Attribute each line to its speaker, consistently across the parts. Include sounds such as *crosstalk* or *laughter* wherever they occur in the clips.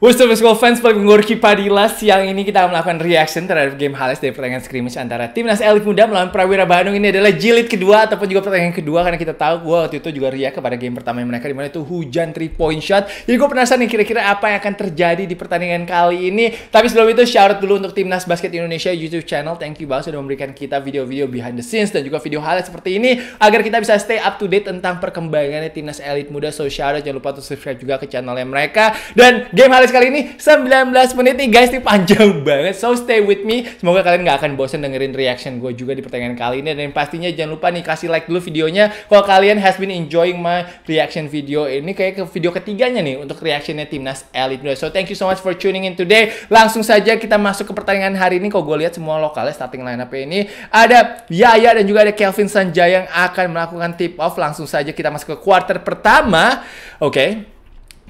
Speaker 1: What's up, basketball fans? Balik Gorky Padilla. Siang ini kita melakukan reaction terhadap game Hales dari pertandingan scrimmage antara Timnas Elit Muda melawan Prawira Bandung. Ini adalah jilid kedua ataupun juga pertandingan kedua karena kita tahu gue waktu itu juga react kepada game pertama mereka Dimana itu hujan 3 point shot. Jadi gue penasaran nih kira-kira apa yang akan terjadi di pertandingan kali ini. Tapi sebelum itu shout out dulu untuk Timnas Basket Indonesia YouTube channel. Thank you banget sudah memberikan kita video-video behind the scenes dan juga video Hales seperti ini agar kita bisa stay up to date tentang perkembangannya Timnas Elit Muda. So shout out jangan lupa untuk subscribe juga ke channelnya mereka dan game Hales podcast kali ini 19 menit nih guys, ini panjang banget. So stay with me. Semoga kalian gak akan bosen dengerin reaction gue juga di pertanyaan kali ini. Dan pastinya jangan lupa nih kasih like dulu videonya. Kalau kalian has been enjoying my reaction video ini kayak ke video ketiganya nih untuk reactionnya timnas Elite So thank you so much for tuning in today. Langsung saja kita masuk ke pertandingan hari ini. Kalau gue lihat semua lokalnya starting line up ini ada Yaya dan juga ada Kelvin Sanjaya yang akan melakukan tip off. Langsung saja kita masuk ke quarter pertama. Oke. Okay.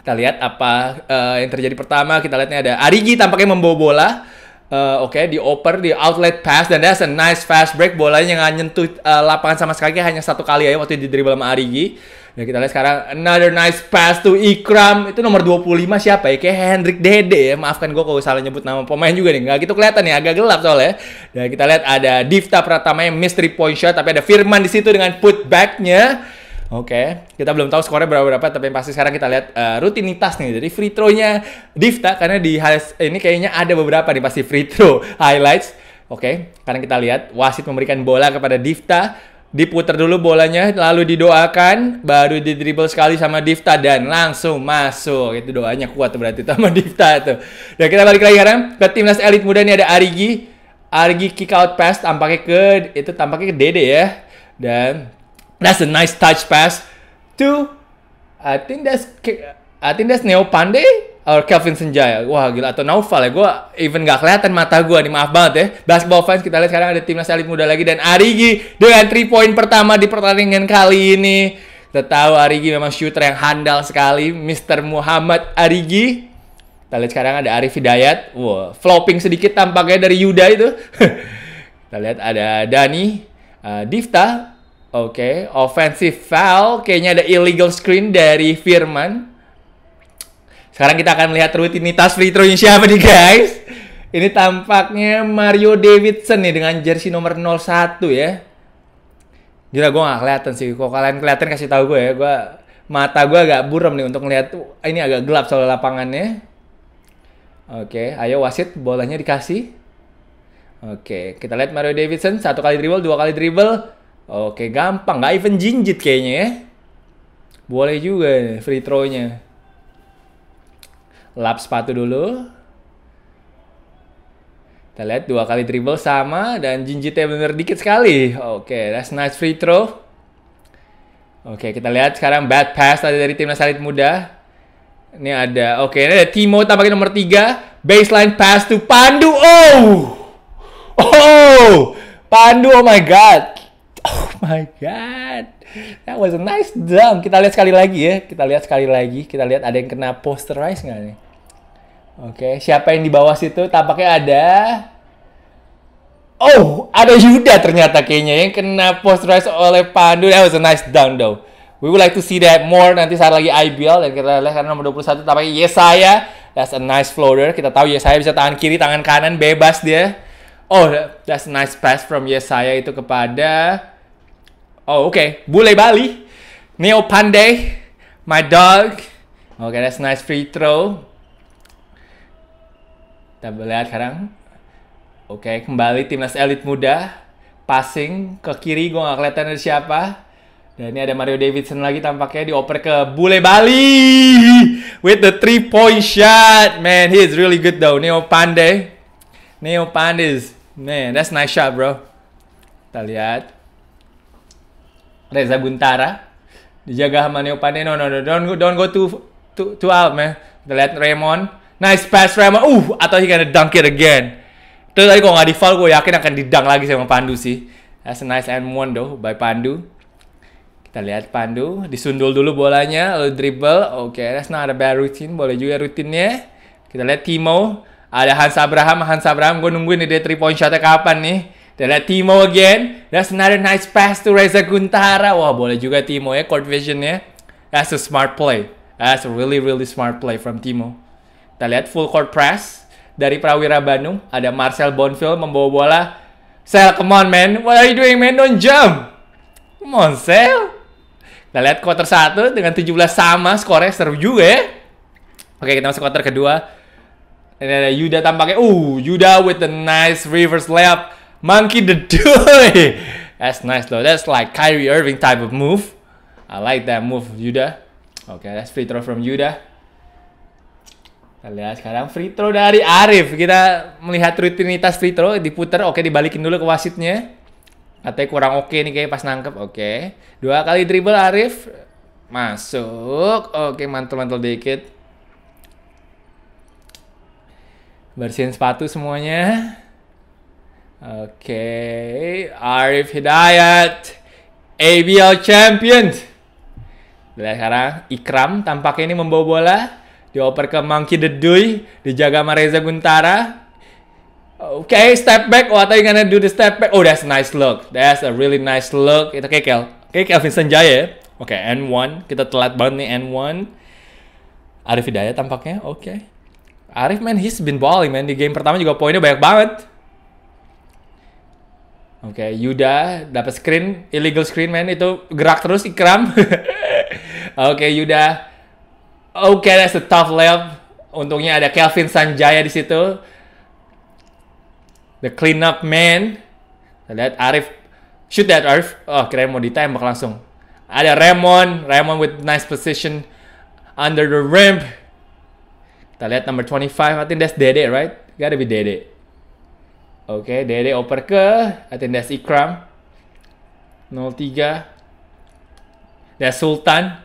Speaker 1: Kita lihat apa uh, yang terjadi pertama. Kita lihatnya ada Arigi tampaknya membawa bola. Uh, Oke, okay, dioper di outlet pass dan that's a nice fast break. Bolanya nggak nyentuh uh, lapangan sama sekali, hanya satu kali aja waktu di dribble sama Arigi. Dan kita lihat sekarang another nice pass to Ikram. Itu nomor 25 siapa ya? Kayak Hendrik Dede ya. Maafkan gue kalau salah nyebut nama pemain juga nih. Nggak gitu kelihatan ya, agak gelap soalnya. Dan kita lihat ada Divta Pratama yang mystery point shot tapi ada Firman di situ dengan putbacknya Oke, okay. kita belum tahu skornya berapa-berapa, tapi yang pasti sekarang kita lihat uh, rutinitas nih. Jadi free throw-nya Divta, karena di ini kayaknya ada beberapa nih pasti free throw *laughs* highlights. Oke, okay. sekarang kita lihat wasit memberikan bola kepada Divta. Diputar dulu bolanya, lalu didoakan, baru didribble sekali sama Divta dan langsung masuk. Itu doanya kuat berarti sama *laughs* Divta itu. Dan kita balik lagi sekarang ke timnas elit muda ini ada Arigi. Arigi kick out pass tampaknya ke itu tampaknya ke Dede ya. Dan That's a nice touch pass to I think that's I think that's Neo Pandey or Kelvin Senjaya. Wah gila atau Naufal ya. Gue even gak kelihatan mata gue nih maaf banget ya. Basketball fans kita lihat sekarang ada timnas elit muda lagi dan Arigi dengan 3 point pertama di pertandingan kali ini. Kita tahu Arigi memang shooter yang handal sekali. Mr. Muhammad Arigi. Kita lihat sekarang ada Arif Hidayat. wow, flopping sedikit tampaknya dari Yuda itu. *laughs* kita lihat ada Dani, uh, eh, Difta, Oke, okay. offensive foul. Kayaknya ada illegal screen dari Firman. Sekarang kita akan lihat rutinitas free throw-nya siapa nih guys. Ini tampaknya Mario Davidson nih dengan jersey nomor 01 ya. Gila gue gak kelihatan sih. Kalau kalian kelihatan kasih tau gue ya. Gua mata gue agak buram nih untuk ngeliat. ini agak gelap soal lapangannya. Oke, okay. ayo wasit bolanya dikasih. Oke, okay. kita lihat Mario Davidson satu kali dribble, dua kali dribble, Oke, gampang. Nggak even jinjit kayaknya ya. Boleh juga nih free throw-nya. Lap sepatu dulu. Kita lihat dua kali dribble sama dan jinjitnya bener dikit sekali. Oke, that's nice free throw. Oke, kita lihat sekarang bad pass tadi dari timnas elit muda. Ini ada, oke, ini ada Timo tampaknya nomor 3. Baseline pass to Pandu. Oh! Oh! Pandu, oh my god my god. That was a nice dunk. Kita lihat sekali lagi ya. Kita lihat sekali lagi. Kita lihat ada yang kena posterize nggak nih? Oke, okay. siapa yang di bawah situ? Tampaknya ada. Oh, ada Yuda ternyata kayaknya yang kena posterize oleh Pandu. That was a nice dunk though. We would like to see that more nanti saat lagi IBL dan kita lihat karena nomor 21 tampaknya Yesaya. That's a nice floater. Kita tahu Yesaya bisa tangan kiri, tangan kanan bebas dia. Oh, that's a nice pass from Yesaya itu kepada Oh, oke. Okay. Bule Bali. Neo Pandey. My dog. Oke, okay, that's nice free throw. Kita lihat sekarang. Oke, okay, kembali timnas elit muda. Passing ke kiri, gue gak kelihatan ada siapa. Dan ini ada Mario Davidson lagi tampaknya dioper ke Bule Bali. With the three point shot. Man, he is really good though. Neo Pandey. Neo Pandey Man, that's nice shot bro. Kita lihat. Reza Buntara dijaga sama Neo Pane. no no no don't go, don't go too too, too out man kita lihat Raymond nice pass Raymond uh atau he gonna dunk it again terus tadi kalau nggak di foul gue yakin akan didang lagi sama Pandu sih that's a nice and one though by Pandu kita lihat Pandu disundul dulu bolanya lalu dribble oke okay, that's not a bad routine boleh juga rutinnya kita lihat Timo ada Hans Abraham Hans Abraham gue nungguin dia 3 point shotnya kapan nih dan ada Timo again. That's another nice pass to Reza Guntara. Wah, boleh juga Timo ya, court vision ya. That's a smart play. That's a really, really smart play from Timo. Kita lihat full court press dari Prawira Bandung. Ada Marcel Bonfil membawa bola. Sel, come on man. What are you doing man? Don't jump. Come on, Sel. Kita lihat quarter 1 dengan 17 sama. Skornya seru juga ya. Oke, kita masuk quarter kedua. Ini ada Yuda tampaknya. Uh, Yuda with a nice reverse layup. Monkey the Dude. that's nice though. That's like Kyrie Irving type of move. I like that move, Yuda. okay, that's free throw from Yuda. Kita sekarang free throw dari Arif. Kita melihat rutinitas free throw diputer. Oke, dibalikin dulu ke wasitnya. Katanya kurang oke nih kayak pas nangkep. Oke. Dua kali dribble Arif. Masuk. Oke, mantul-mantul dikit. Bersihin sepatu semuanya. Okay, Arif Hidayat, ABL Champion. Lihat sekarang, Ikram tampaknya ini membawa bola. Dioper ke Monkey Dedui, dijaga sama Reza Guntara. Oke, okay, step back. What oh, are you gonna do the step back? Oh, that's a nice look. That's a really nice look. Itu kayak Kel. Kayak Kelvin Sanjaya Oke, okay, N1. Kita telat banget nih N1. Arif Hidayat tampaknya. Oke. Okay. Arif man, he's been balling man. Di game pertama juga poinnya banyak banget. Oke, okay, Yuda dapat screen illegal screen man itu gerak terus Ikram. *laughs* Oke, okay, Yuda. Oke, okay, that's a tough layup. Untungnya ada Kelvin Sanjaya di situ. The clean up man. lihat Arif shoot that Arif. Oh, kira mau ditembak langsung. Ada Ramon, Ramon with nice position under the ramp. Kita lihat number 25. I think that's Dede, right? Gotta be Dede. Oke, okay, Dede oper ke Atendas Ikram. 03. That's Sultan.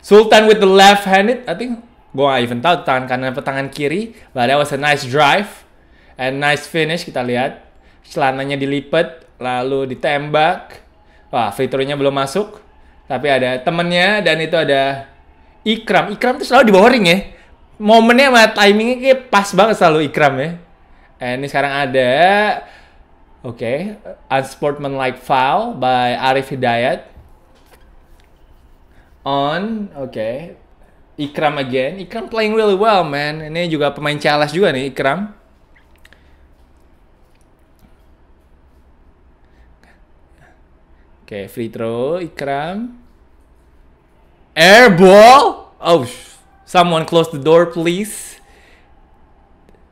Speaker 1: Sultan with the left handed. I think gue gak even tahu tangan kanan atau tangan kiri. But that was a nice drive. And nice finish kita lihat. Celananya dilipet, lalu ditembak. Wah, fiturnya belum masuk. Tapi ada temennya dan itu ada Ikram. Ikram tuh selalu di bawah ring ya. Momennya sama timingnya kayak pas banget selalu Ikram ya And ini sekarang ada Oke, okay. Unsportmanlike Foul by Arif Hidayat. On, oke. Okay. Ikram again. Ikram playing really well, man. Ini juga pemain challenge juga nih, Ikram. Oke, okay, free throw, Ikram. Airball! Oh, someone close the door, please.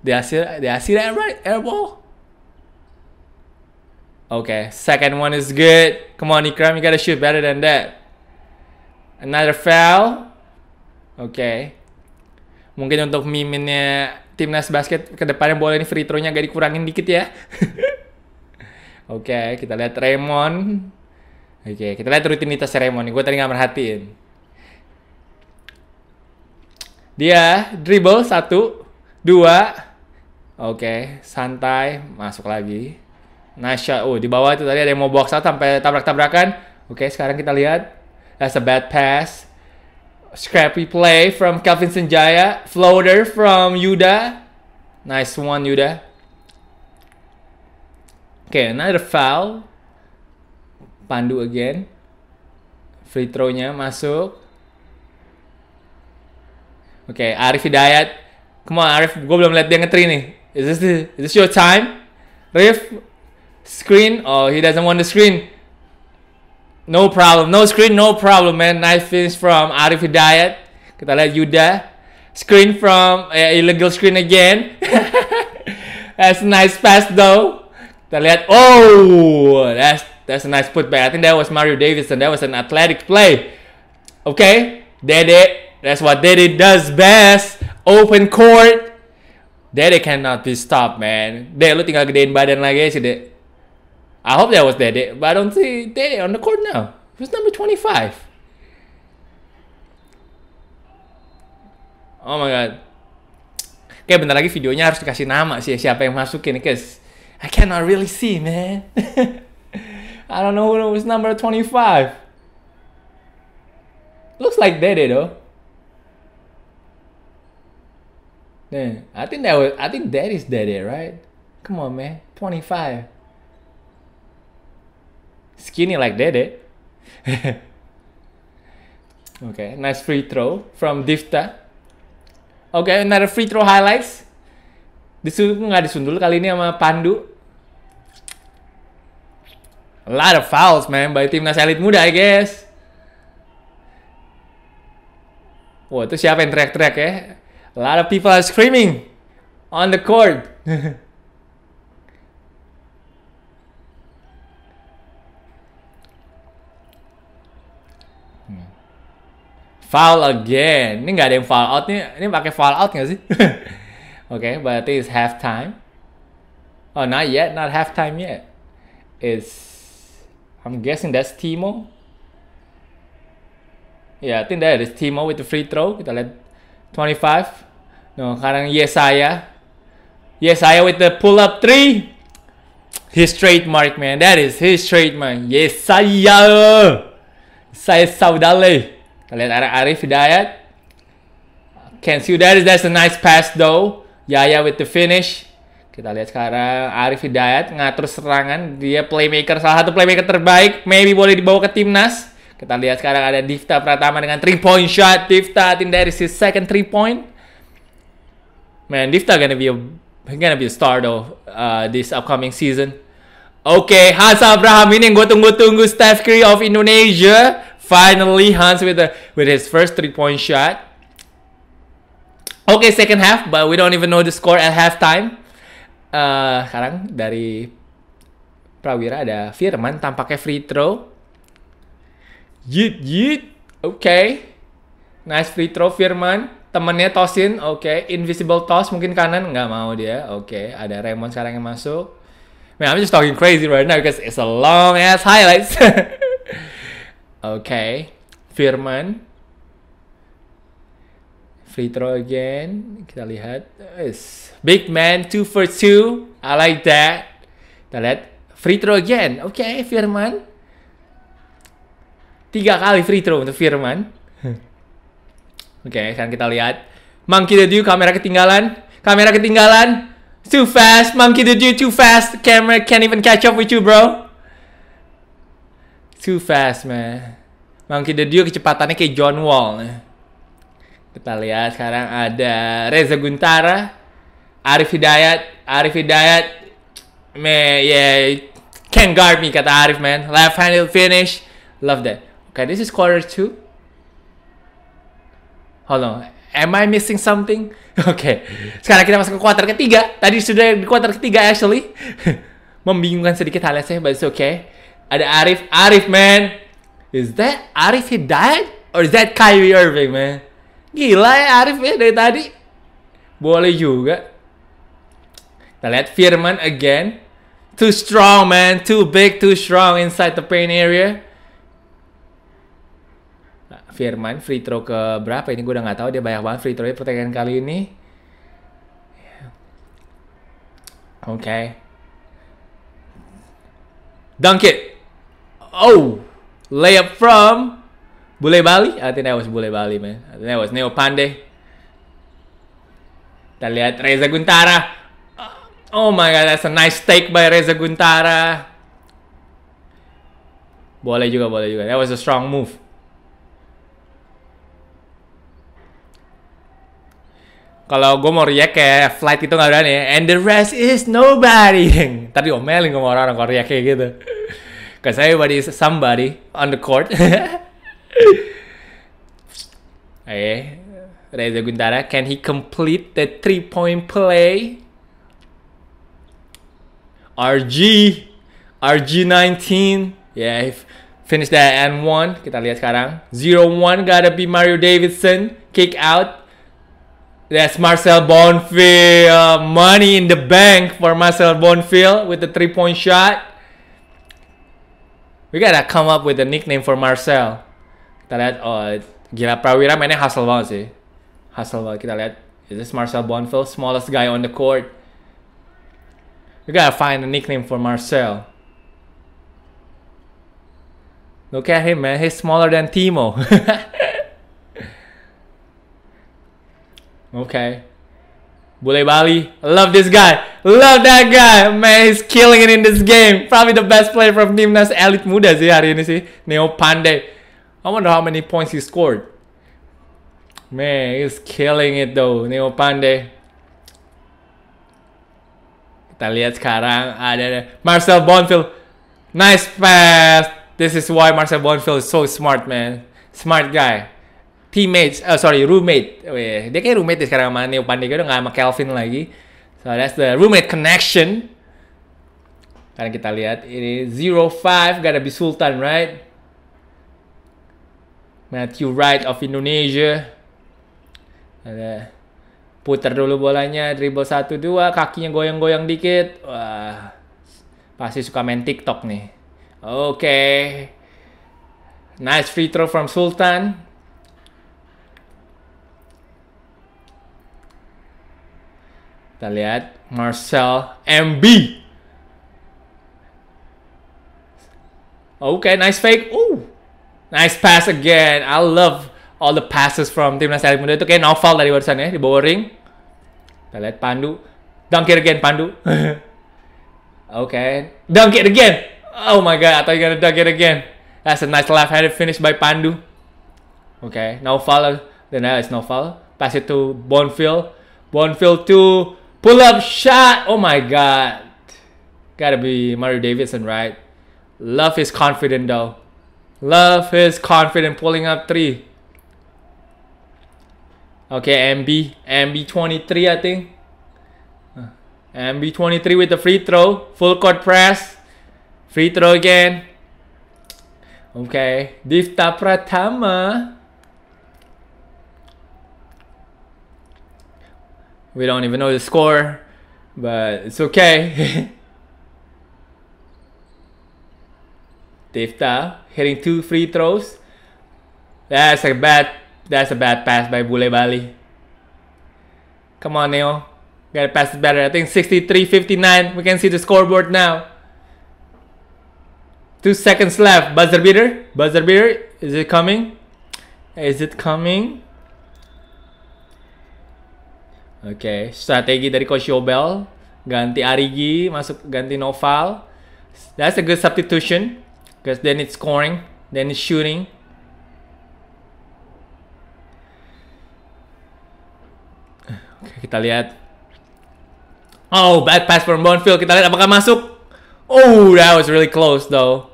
Speaker 1: Did I see that? Did I see that right? Airball? Okay, second one is good. Come on, Ikram, you gotta shoot better than that. Another foul. Okay. Mungkin untuk miminnya timnas basket kedepannya bola ini free throw-nya agak dikurangin dikit ya. Oke, *laughs* okay, kita lihat Raymond. Oke, okay, kita lihat rutinitas Raymond. Gue tadi nggak merhatiin. Dia dribble satu, dua, Oke, okay, santai, masuk lagi. Nice shot. oh di bawah itu tadi ada yang mau box out sampai tabrak-tabrakan. Oke, okay, sekarang kita lihat. That's a bad pass. Scrappy play from Calvin Senjaya. Floater from Yuda. Nice one, Yuda. Oke, okay, another foul. Pandu again. Free throw-nya masuk. Oke, okay, Arif Hidayat. Come on, Arif. Gue belum lihat dia ngetri nih. Is this the, is this your time? Riff, screen. Oh, he doesn't want the screen. No problem. No screen, no problem, man. Nice finish from Arif Hidayat. Kita lihat Yuda. Screen from uh, illegal screen again. *laughs* that's a nice pass though. Kita lihat. Oh, that's that's a nice putback. I think that was Mario Davidson. That was an athletic play. Okay, Dede. That's what Dede does best. Open court. Daddy cannot be stopped, man. Dek, lu tinggal gedein badan lagi sih, Dek. I hope that was Dede, but I don't see Dede on the court now. Who's was number 25. Oh my God. Kayak bentar lagi videonya harus dikasih nama sih siapa yang masukin, Because I cannot really see, man. *laughs* I don't know who was number 25. Looks like Dede, though. Yeah, I think that was. I think that is that it, right? Come on, man. Twenty five. Skinny like eh? *laughs* okay, nice free throw from Difta. Okay, another free throw highlights. Disundul nggak disundul kali ini sama Pandu. A lot of fouls, man, by timnas elit muda, I guess. Wah, itu siapa yang teriak-teriak ya? A lot of people are screaming on the court. Hmm. foul again. Ini nggak ada yang foul out nih. Ini pakai foul out nggak sih? Oke, *laughs* okay, berarti it's half time. Oh, not yet. Not half time yet. It's I'm guessing that's Timo. Yeah, I think that is Timo with the free throw. Kita lihat 25. No, sekarang Yesaya. Yesaya with the pull-up three. His trademark, man. That is his trademark. Yesaya. Saya Saudale. kalian ada arah Arif Hidayat. Can see that is that's a nice pass though. Yaya with the finish. Kita lihat sekarang Arif Hidayat ngatur serangan. Dia playmaker salah satu playmaker terbaik. Maybe boleh dibawa ke timnas. Kita lihat sekarang ada Difta Pratama dengan 3 point shot. Difta I think is second 3 point. Man, Difta gonna be a gonna be a star though uh, this upcoming season. Oke, okay, Hans Abraham ini yang gue tunggu-tunggu Steph Curry of Indonesia. Finally Hans with the with his first 3 point shot. Oke, okay, second half, but we don't even know the score at halftime. Uh, sekarang dari Prawira ada Firman tampaknya free throw. Yit yit. Oke. Okay. Nice free throw Firman. Temennya tosin. Oke. Okay. Invisible toss mungkin kanan nggak mau dia. Oke. Okay. Ada Raymond sekarang yang masuk. Man, I'm just talking crazy right now because it's a long ass highlights. *laughs* okay. Firman. Free throw again. Kita lihat. Yes. Big man, two for two. I like that. Kita lihat. Free throw again. Okay, Firman. Tiga kali free throw untuk Firman. Oke, okay, sekarang kita lihat. Monkey the Duke kamera ketinggalan. Kamera ketinggalan. Too fast, Monkey the Duke too fast. camera can't even catch up with you, bro. Too fast, man. Monkey the Duke kecepatannya kayak John Wall. Kita lihat sekarang ada Reza Guntara, Arif Hidayat, Arif Hidayat, man, yeah, can't guard me kata Arif man, left handed finish, love that. Okay, this is quarter two. Hold on, am I missing something? Oke, *laughs* okay. sekarang kita masuk ke kuarter ketiga. Tadi sudah di kuarter ketiga actually. *laughs* Membingungkan sedikit halnya saya, but it's okay. Ada Arif, Arif man. Is that Arif died? Or is that Kyrie Irving man? Gila ya Arif ya dari tadi. Boleh juga. Kita lihat Firman again. Too strong man, too big, too strong inside the paint area. Firman free throw ke berapa ini gue udah nggak tahu dia banyak banget free throw thrownya pertandingan kali ini. Oke. Okay. Dunk it. Oh, layup from Bule Bali. I think that was Bule Bali, man. I think that was Neo Pandey. Kita lihat Reza Guntara. Oh my god, that's a nice take by Reza Guntara. Boleh juga, boleh juga. That was a strong move. kalau gue mau react kayak flight itu nggak berani and the rest is nobody *laughs* tadi omelin gue sama orang-orang kalau react kayak gitu cause everybody is somebody on the court eh *laughs* Reza Guntara can he complete the three point play RG RG19 yeah if finish that and one kita lihat sekarang 0-1 gotta be Mario Davidson kick out That's Marcel Bonfield. Uh, money in the bank for Marcel Bonfield with the three point shot. We gotta come up with a nickname for Marcel. Kita lihat, oh, gila Prawira mainnya hustle banget sih. Hustle banget. Kita lihat, is this Marcel Bonfield, smallest guy on the court? We gotta find a nickname for Marcel. Look at him, man. He's smaller than Timo. *laughs* Okay. Bule Bali, love this guy. Love that guy. Man, he's killing it in this game. Probably the best player from Nimnas Elite Muda sih hari ini sih. Neo Pandey. I wonder how many points he scored. Man, he's killing it though, Neo Pandey. Kita lihat sekarang ada Marcel Bonfield. Nice pass. This is why Marcel Bonfield is so smart, man. Smart guy. teammates, uh, sorry, roommate. Oh, yeah. Dia kayak roommate deh sekarang sama Neo Pandega udah gak sama Kelvin lagi. So that's the roommate connection. Karena kita lihat ini 05 gotta be Sultan, right? Matthew Wright of Indonesia. Ada putar dulu bolanya, dribble satu dua, kakinya goyang-goyang dikit. Wah. Pasti suka main TikTok nih. Oke. Okay. Nice free throw from Sultan. Kita lihat Marcel MB. Okay, nice fake. Ooh, nice pass again. I love all the passes from timnas elit muda itu kayak novel dari barusan ya di bawah ring. Kita lihat Pandu. Dunk it again, Pandu. *laughs* okay, dunk it again. Oh my god, I thought you gonna dunk it again. That's a nice left-handed finish by Pandu. Okay, now foul. Then that is no foul. Pass it to Bonfield. Bonfield to Pull up shot. Oh my god. Gotta be Mario Davidson, right? Love is confident though. Love is confident pulling up three. Okay, MB. MB 23, I think. MB uh, 23 with the free throw. Full court press. Free throw again. Okay. Difta Pratama. We don't even know the score, but it's okay. Tifta *laughs* hitting two free throws. That's a bad that's a bad pass by Bule Bali. Come on, Neo. Gotta pass it better. I think 63-59. We can see the scoreboard now. Two seconds left. Buzzer beater. Buzzer beater. Is it coming? Is it coming? Oke, okay. strategi dari Coach Yobel ganti Arigi, masuk ganti Noval. That's a good substitution because then it's scoring, then it's shooting. okay, kita lihat. Oh, bad pass from Bonfield. Kita lihat apakah masuk. Oh, that was really close though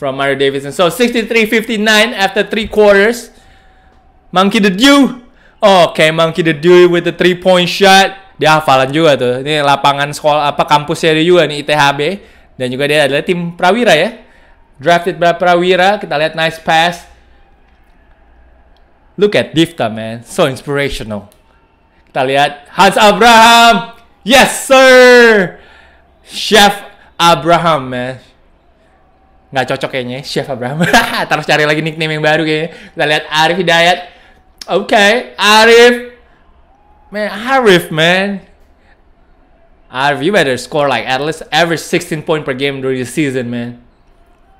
Speaker 1: from Mario Davidson. So 63-59 after three quarters. Monkey the Dew Oke, oh, kayak Monkey the Dew with the three point shot dia hafalan juga tuh ini lapangan sekolah apa kampusnya dia juga nih ITHB dan juga dia adalah tim Prawira ya drafted by Prawira kita lihat nice pass look at Difta man so inspirational kita lihat Hans Abraham yes sir Chef Abraham man nggak cocok kayaknya ya, Chef Abraham *laughs* terus cari lagi nickname yang baru kayaknya kita lihat Arif Hidayat Okay, Arif. Man, Arif, man. Arif, you better score like at least every 16 point per game during the season, man.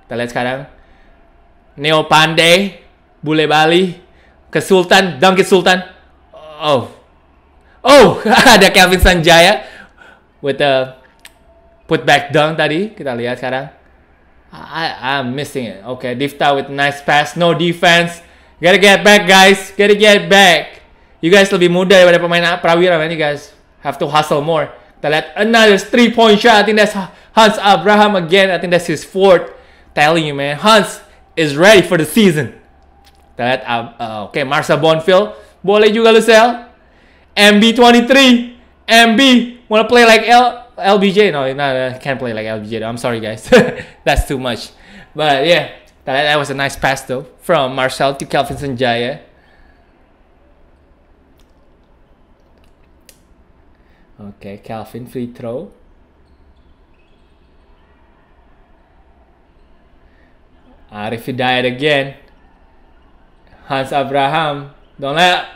Speaker 1: Kita lihat sekarang. Neo Pandey, Bule Bali, ke Sultan, dunkit Sultan. Oh. Oh, *laughs* ada Kevin Sanjaya with the put back dunk tadi. Kita lihat sekarang. I, I'm missing it. Okay, Difta with nice pass, no defense. Gotta get back, guys. Gotta get back. You guys lebih muda daripada pemain Prawira, man. You guys have to hustle more. Kita another three-point shot. I think that's Hans Abraham again. I think that's his fourth. Telling you, man. Hans is ready for the season. Kita uh, uh, okay, Marcel Bonfield. Boleh juga lu sell. MB23. MB. Wanna play like L LBJ? No, no, no, can't play like LBJ. I'm sorry, guys. *laughs* that's too much. But yeah. That, that was a nice pass though from Marcel to Kelvin Sanjaya. Okay, Kelvin free throw. Arif died again. Hans Abraham. Don't let...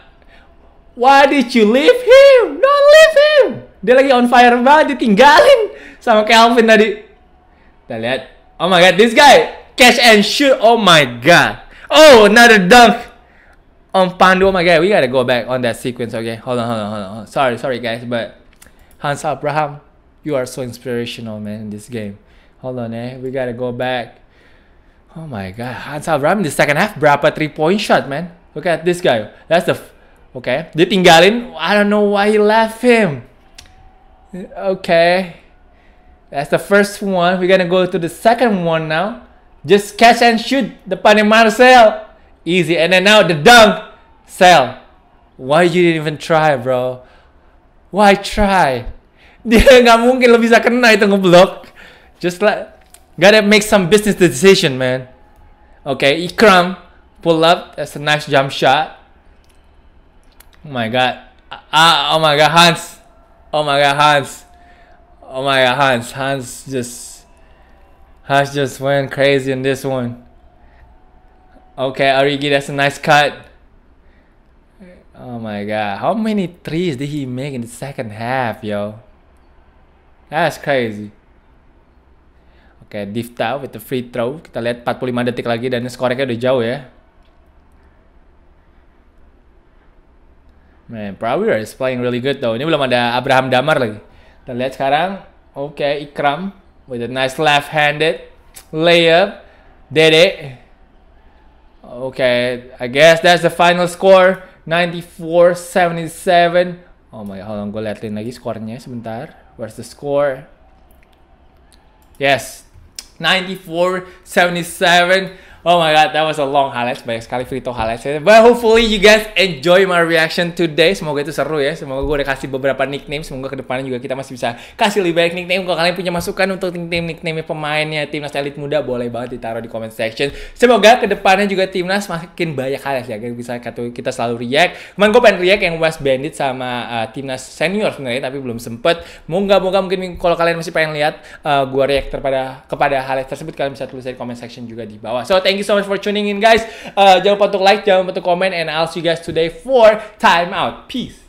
Speaker 1: Why did you leave him? Don't leave him! Dia lagi on fire banget, ditinggalin sama Kelvin tadi. Kita lihat. Oh my god, this guy! Catch and shoot. Oh my god. Oh, another dunk on Pandu. Oh my god, we gotta go back on that sequence. Okay, hold on, hold on, hold on. Sorry, sorry guys, but Hans Abraham, you are so inspirational, man, in this game. Hold on, eh? We gotta go back. Oh my god, Hans Abraham in the second half, brapa three point shot, man? Look at this guy. That's the okay. Ditinggalin. I don't know why he left him. Okay. That's the first one. We're gonna go to the second one now. Just catch and shoot depannya Marcel. Easy. And then now the dunk. sell. Why you didn't even try, bro? Why try? *laughs* Dia nggak mungkin lo bisa kena itu ngeblok. Just like gotta make some business decision, man. Okay, Ikram pull up. That's a nice jump shot. Oh my god. Ah, ah oh my god, Hans. Oh my god, Hans. Oh my god, Hans. Hans just I just went crazy in this one. Okay, Arigi, that's a nice cut. Oh my god, how many threes did he make in the second half, yo? That's crazy. okay, Difta with the free throw. Kita lihat 45 detik lagi dan skornya udah jauh ya. Man, Prawira is playing really good though. Ini belum ada Abraham Damar lagi. Kita lihat sekarang. Oke, okay, Ikram with a nice left-handed layup. Did it. Okay, I guess that's the final score. 94-77. Oh my, hold on, let in lagi Score? sebentar. Where's the score? Yes, 94-77. Oh my god, that was a long highlight. Banyak sekali free highlight. saya. But hopefully you guys enjoy my reaction today. Semoga itu seru ya. Semoga gue udah kasih beberapa nickname. Semoga kedepannya juga kita masih bisa kasih lebih banyak nickname. Kalau kalian punya masukan untuk nickname-nickname pemainnya timnas elit muda, boleh banget ditaruh di comment section. Semoga kedepannya juga timnas makin banyak highlights ya. Kita bisa kita selalu react. Kemarin gue pengen react yang West Bandit sama uh, timnas senior sebenarnya, tapi belum sempet. Moga-moga mungkin kalau kalian masih pengen lihat uh, gue react kepada kepada highlights tersebut, kalian bisa tulis di comment section juga di bawah. So thank Thank you so much for tuning in guys. Uh, jangan lupa untuk like, jangan lupa untuk comment, and I'll see you guys today for Time Out. Peace.